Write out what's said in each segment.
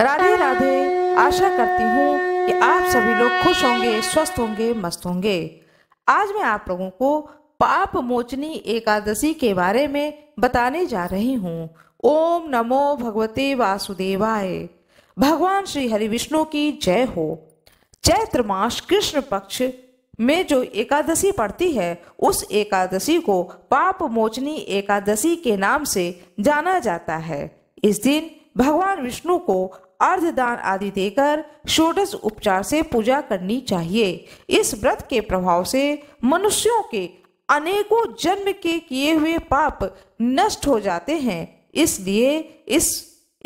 राधे राधे आशा करती हूँ कि आप सभी लोग खुश होंगे स्वस्थ होंगे मस्त होंगे आज मैं आप लोगों को पाप मोचनी एकादशी के बारे में बताने जा रही हूँ ओम नमो भगवते वासुदेवाय भगवान श्री हरि विष्णु की जय हो चैत्र मास कृष्ण पक्ष में जो एकादशी पड़ती है उस एकादशी को पाप मोचनी एकादशी के नाम से जाना जाता है इस दिन भगवान विष्णु को अर्धदान आदि देकर षोडश उपचार से पूजा करनी चाहिए इस व्रत के प्रभाव से मनुष्यों के अनेकों जन्म के किए हुए पाप नष्ट हो जाते हैं इसलिए इस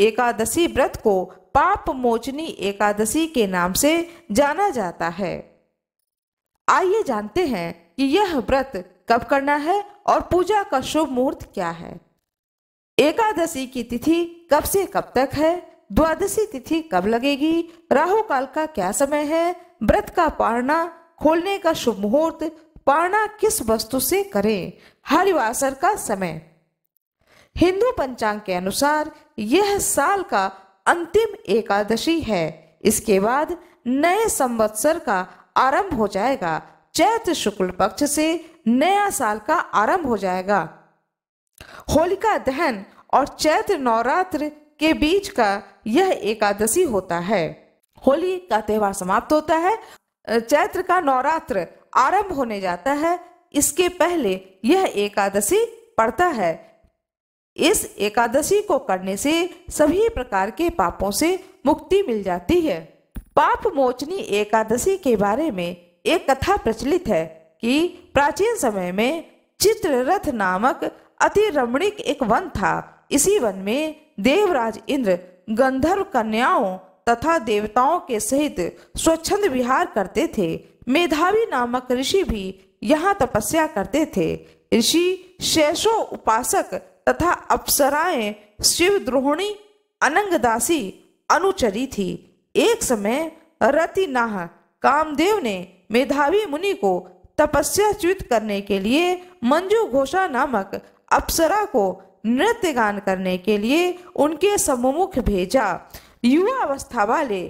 एकादशी व्रत को पाप मोचनी एकादशी के नाम से जाना जाता है आइए जानते हैं कि यह व्रत कब करना है और पूजा का शुभ मुहूर्त क्या है एकादशी की तिथि कब से कब तक है द्वादशी तिथि कब लगेगी राहु काल का क्या समय है व्रत का पारणा खोलने का शुभ मुहूर्त पारणा किस वस्तु से करें हरिवासर का समय हिंदू पंचांग के अनुसार यह साल का अंतिम एकादशी है इसके बाद नए संवत्सर का आरंभ हो जाएगा चैत शुक्ल पक्ष से नया साल का आरंभ हो जाएगा होलिका दहन और चैत्र नवरात्र के बीच का यह एकादशी होता है होली का त्यौहार समाप्त होता है चैत्र का नवरात्र आरंभ होने जाता है इसके पहले यह एकादशी पड़ता है इस एकादशी को करने से सभी प्रकार के पापों से मुक्ति मिल जाती है पाप मोचनी एकादशी के बारे में एक कथा प्रचलित है कि प्राचीन समय में चित्ररथ नामक अति रमणीक एक वन था इसी वन में देवराज इंद्र गंधर्व कन्याओं तथा देवताओं के सहित स्वच्छंद विहार करते थे मेधावी नामक ऋषि भी यहाँ तपस्या करते थे ऋषि शेषो उपासक तथा अप्सराएं शिव शिवद्रोहिणी अनंगदासी अनुचरी थी एक समय रति नाह कामदेव ने मेधावी मुनि को तपस्या च्युत करने के लिए मंजू घोषा नामक अप्सरा को नृत्य गान करने के लिए उनके सम्मुख भेजा युवा अवस्था वाले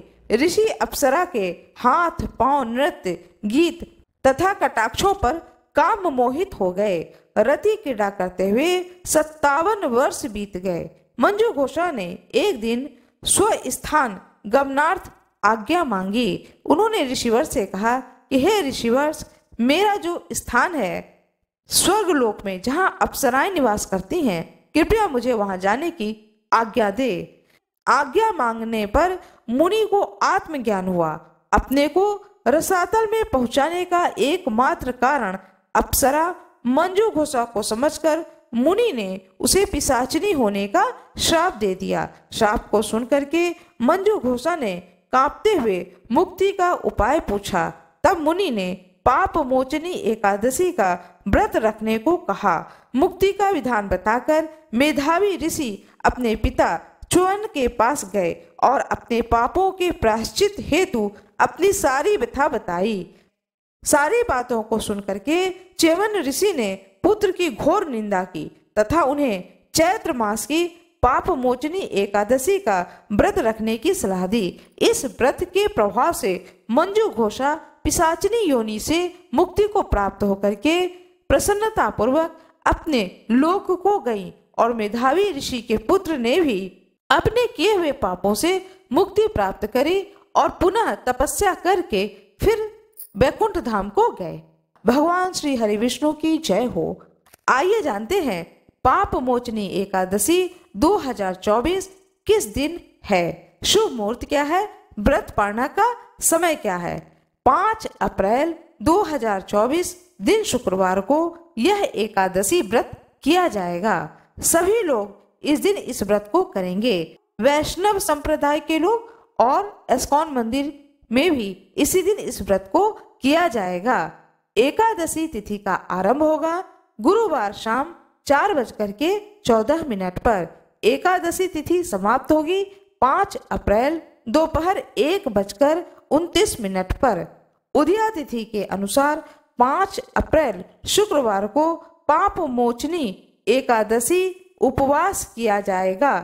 ऋषि अप्सरा के हाथ पांव नृत्य गीत तथा कटाक्षों पर काम मोहित हो गए रति क्रीड़ा करते हुए सत्तावन वर्ष बीत गए मंजू घोषा ने एक दिन स्व स्थान गमनार्थ आज्ञा मांगी उन्होंने ऋषिवर से कहा कि हे ऋषिवर्ष मेरा जो स्थान है स्वर्गलोक में जहाँ अप्सराएं निवास करती हैं कृपया मुझे वहां जाने की आज्ञा दे आज्ञा मांगने पर मुनि को आत्मज्ञान हुआ अपने को रसातल में पहुंचाने का एकमात्र कारण अप्सरा मंजू घोषा को समझकर मुनि ने उसे पिसाचनी होने का श्राप दे दिया श्राप को सुनकर के मंजू घोषा ने कांपते हुए मुक्ति का उपाय पूछा तब मुनि ने पाप मोचनी एकादशी का व्रत रखने को कहा मुक्ति का विधान बताकर मेधावी ऋषि अपने पिता चुअन के पास गए और अपने पापों के प्राश्चित हेतु अपनी सारी व्यथा बताई सारी बातों को सुनकर के चेवन ऋषि ने पुत्र की घोर निंदा की तथा उन्हें चैत्र मास की पाप मोचनी एकादशी का व्रत रखने की सलाह दी इस व्रत के प्रभाव से मंजू घोषा पिशाचनी योनि से मुक्ति को प्राप्त होकर के प्रसन्नता पूर्वक अपने लोक को गई और मेधावी ऋषि के पुत्र ने भी अपने किए हुए पापों से मुक्ति प्राप्त करी और पुनः तपस्या करके फिर बैकुंठ धाम को गए भगवान श्री हरि विष्णु की जय हो आइए जानते हैं पाप मोचनी एकादशी 2024 किस दिन है शुभ मुहूर्त क्या है व्रत पारणा का समय क्या है पाँच अप्रैल 2024 दिन शुक्रवार को यह एकादशी व्रत किया जाएगा सभी लोग इस दिन इस व्रत को करेंगे वैष्णव संप्रदाय के लोग और एस्कॉन मंदिर में भी इसी दिन इस व्रत को किया जाएगा एकादशी तिथि का आरंभ होगा गुरुवार शाम चार बजकर के चौदह मिनट पर एकादशी तिथि समाप्त होगी पाँच अप्रैल दोपहर एक बजकर उनतीस मिनट पर उदया तिथि के अनुसार पांच अप्रैल शुक्रवार को पाप मोचनी एकादशी उपवास किया जाएगा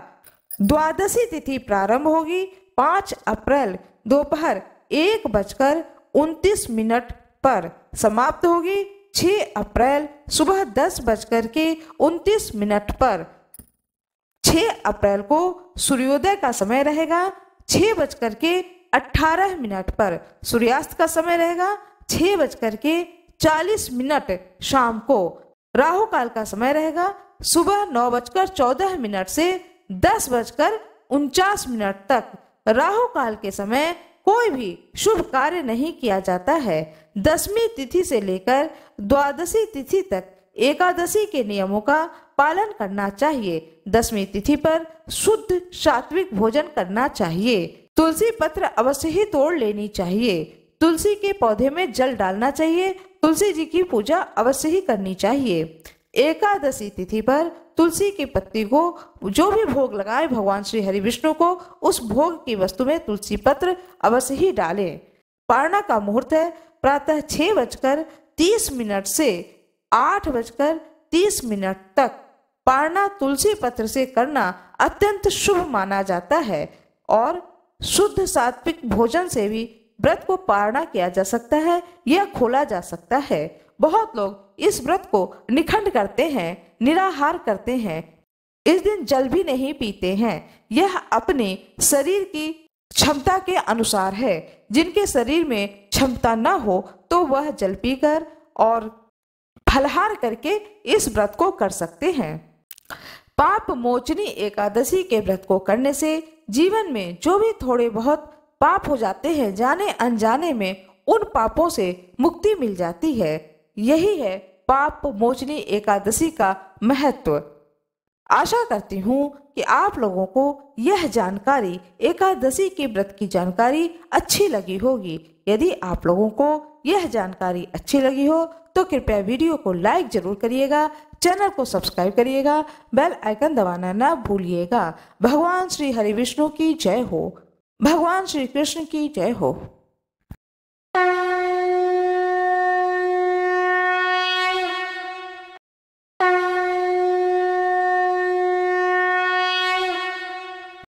द्वादशी तिथि प्रारंभ होगी पांच अप्रैल दोपहर एक बजकर उनतीस मिनट पर समाप्त होगी 6 अप्रैल सुबह दस बजकर के उनतीस मिनट पर 6 अप्रैल को सूर्योदय का समय रहेगा छह बजकर के अठारह मिनट पर सूर्यास्त का समय रहेगा छह बजकर के चालीस मिनट शाम को राहु काल का समय रहेगा सुबह नौ बजकर चौदह मिनट से दस बजकर उनचास मिनट तक राहु काल के समय कोई भी शुभ कार्य नहीं किया जाता है दसवीं तिथि से लेकर द्वादशी तिथि तक एकादशी के नियमों का पालन करना चाहिए दसवीं तिथि पर शुद्ध सात्विक भोजन करना चाहिए तुलसी पत्र अवश्य ही तोड़ लेनी चाहिए तुलसी के पौधे में जल डालना चाहिए तुलसी जी की पूजा अवश्य ही करनी चाहिए एकादशी तिथि पर तुलसी की पत्ती को जो भी भोग लगाए भगवान श्री हरि विष्णु को उस भोग की वस्तु में तुलसी पत्र अवश्य ही डाले पारणा का मुहूर्त है प्रातः छह बजकर तीस मिनट से आठ बजकर तीस मिनट तक पारना तुलसी पत्र से करना अत्यंत शुभ माना जाता है और शुद्ध सात्विक भोजन से भी व्रत को पारणा किया जा सकता है या खोला जा सकता है बहुत लोग इस व्रत को निखंड करते हैं निराहार करते हैं इस दिन जल भी नहीं पीते हैं यह अपने शरीर की क्षमता के अनुसार है जिनके शरीर में क्षमता न हो तो वह जल पीकर और फलहार करके इस व्रत को कर सकते हैं पाप मोचनी एकादशी के व्रत को करने से जीवन में जो भी थोड़े बहुत पाप हो जाते हैं जाने अनजाने में उन पापों से मुक्ति मिल जाती है यही है पाप मोचनी एकादशी का महत्व आशा करती हूँ कि आप लोगों को यह जानकारी एकादशी के व्रत की जानकारी अच्छी लगी होगी यदि आप लोगों को यह जानकारी अच्छी लगी हो तो कृपया वीडियो को लाइक जरूर करिएगा चैनल को सब्सक्राइब करिएगा बेल आइकन दबाना ना भूलिएगा भगवान श्री हरि विष्णु की जय हो भगवान श्री कृष्ण की जय हो